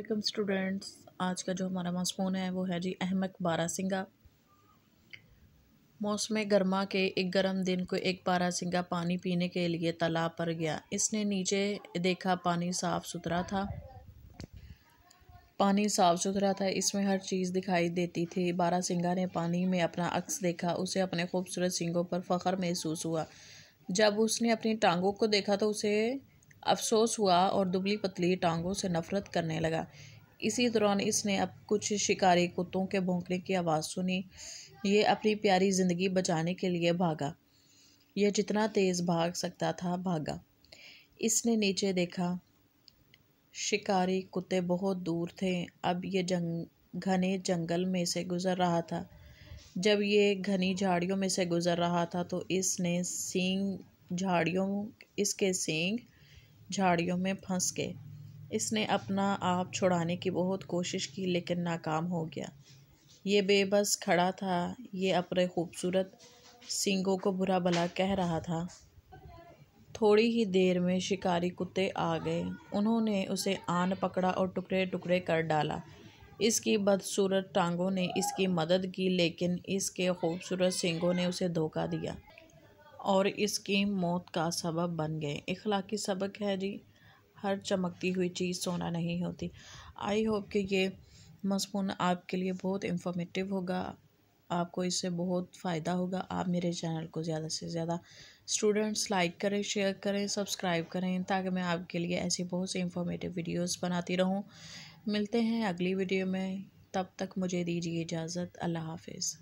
Aslam students आज का जो हमारा मसमून है वो है जी अहमद बारा सिंगा मौसम गर्मा के एक गर्म दिन को एक बारा सिंगा पानी पीने के लिए तालाब पर गया इसने नीचे देखा पानी साफ़ सुथरा था पानी साफ़ सुथरा था इसमें हर चीज़ दिखाई देती थी सिंगा ने पानी में अपना अक्स देखा उसे अपने खूबसूरत सिंगों पर फ़ख्र महसूस हुआ जब उसने अपनी टांगों को देखा तो उसे अफसोस हुआ और दुबली पतली टांगों से नफरत करने लगा इसी दौरान इसने अब कुछ शिकारी कुत्तों के भोंकने की आवाज़ सुनी ये अपनी प्यारी जिंदगी बचाने के लिए भागा यह जितना तेज़ भाग सकता था भागा इसने नीचे देखा शिकारी कुत्ते बहुत दूर थे अब ये जंग घने जंगल में से गुज़र रहा था जब ये घनी झाड़ियों में से गुज़र रहा था तो इसने सींग झाड़ियों इसके सींग झाड़ियों में फंस गए इसने अपना आप छुड़ाने की बहुत कोशिश की लेकिन नाकाम हो गया ये बेबस खड़ा था ये अपने खूबसूरत सिंगों को बुरा भला कह रहा था थोड़ी ही देर में शिकारी कुत्ते आ गए उन्होंने उसे आन पकड़ा और टुकड़े टुकड़े कर डाला इसकी बदसूरत टांगों ने इसकी मदद की लेकिन इसके खूबसूरत सिंगों ने उसे धोखा दिया और इसकी मौत का सबब बन गए इखलाकी सबक है जी हर चमकती हुई चीज़ सोना नहीं होती आई होप कि ये मजमून आपके लिए बहुत इंफॉर्मेटिव होगा आपको इससे बहुत फ़ायदा होगा आप मेरे चैनल को ज़्यादा से ज़्यादा स्टूडेंट्स लाइक करें शेयर करें सब्सक्राइब करें ताकि मैं आपके लिए ऐसी बहुत सी इंफॉर्मेटिव वीडियोस बनाती रहूं मिलते हैं अगली वीडियो में तब तक मुझे दीजिए इजाज़त अल्लाह हाफिज़